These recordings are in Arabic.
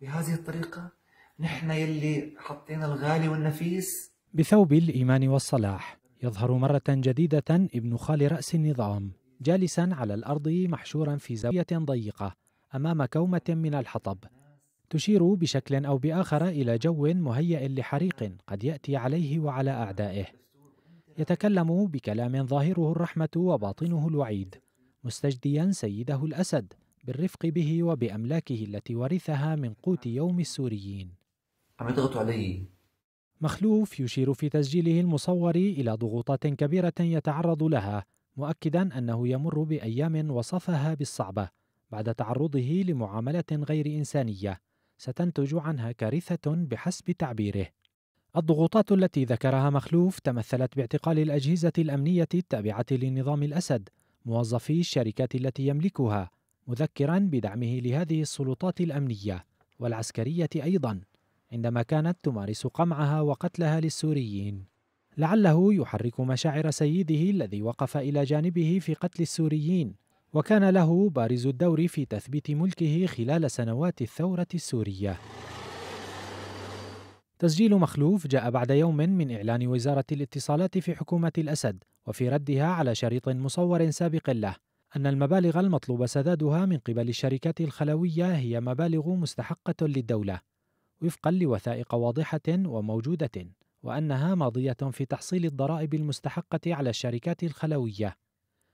بهذه الطريقة نحن يلي حطينا الغالي والنفيس بثوب الإيمان والصلاح يظهر مرة جديدة ابن خال رأس النظام جالسا على الأرض محشورا في زاوية ضيقة أمام كومة من الحطب تشير بشكل أو بآخر إلى جو مهيئ لحريق قد يأتي عليه وعلى أعدائه يتكلم بكلام ظاهره الرحمة وباطنه الوعيد مستجديا سيده الأسد بالرفق به وبأملاكه التي ورثها من قوت يوم السوريين عم يضغطوا علي مخلوف يشير في تسجيله المصور إلى ضغوطات كبيرة يتعرض لها مؤكدا أنه يمر بأيام وصفها بالصعبة بعد تعرضه لمعاملة غير إنسانية ستنتج عنها كارثة بحسب تعبيره الضغوطات التي ذكرها مخلوف تمثلت باعتقال الأجهزة الأمنية التابعة لنظام الأسد موظفي الشركات التي يملكها مذكرا بدعمه لهذه السلطات الامنيه والعسكريه ايضا عندما كانت تمارس قمعها وقتلها للسوريين لعله يحرك مشاعر سيده الذي وقف الى جانبه في قتل السوريين وكان له بارز الدور في تثبيت ملكه خلال سنوات الثوره السوريه تسجيل مخلوف جاء بعد يوم من إعلان وزارة الاتصالات في حكومة الأسد وفي ردها على شريط مصور سابق له أن المبالغ المطلوب سدادها من قبل الشركات الخلوية هي مبالغ مستحقة للدولة وفقا لوثائق واضحة وموجودة وأنها ماضية في تحصيل الضرائب المستحقة على الشركات الخلوية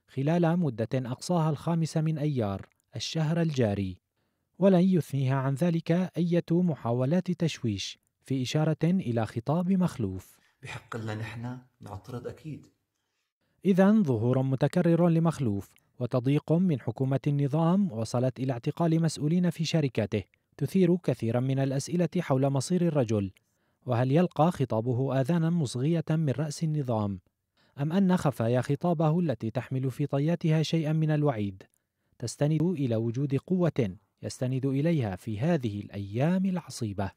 خلال مدة أقصاها الخامس من أيار الشهر الجاري ولن يثنيها عن ذلك أية محاولات تشويش في إشارة إلى خطاب مخلوف بحق لنا نحن نعترض أكيد إذا ظهور متكرر لمخلوف وتضييق من حكومة النظام وصلت إلى اعتقال مسؤولين في شركته تثير كثيرا من الأسئلة حول مصير الرجل وهل يلقى خطابه آذانا مصغية من رأس النظام أم أن خفايا خطابه التي تحمل في طياتها شيئا من الوعيد تستند إلى وجود قوة يستند إليها في هذه الأيام العصيبة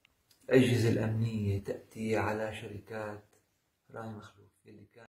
الأجهزة الأمنية تأتي على شركات راي مخلوف اللي كان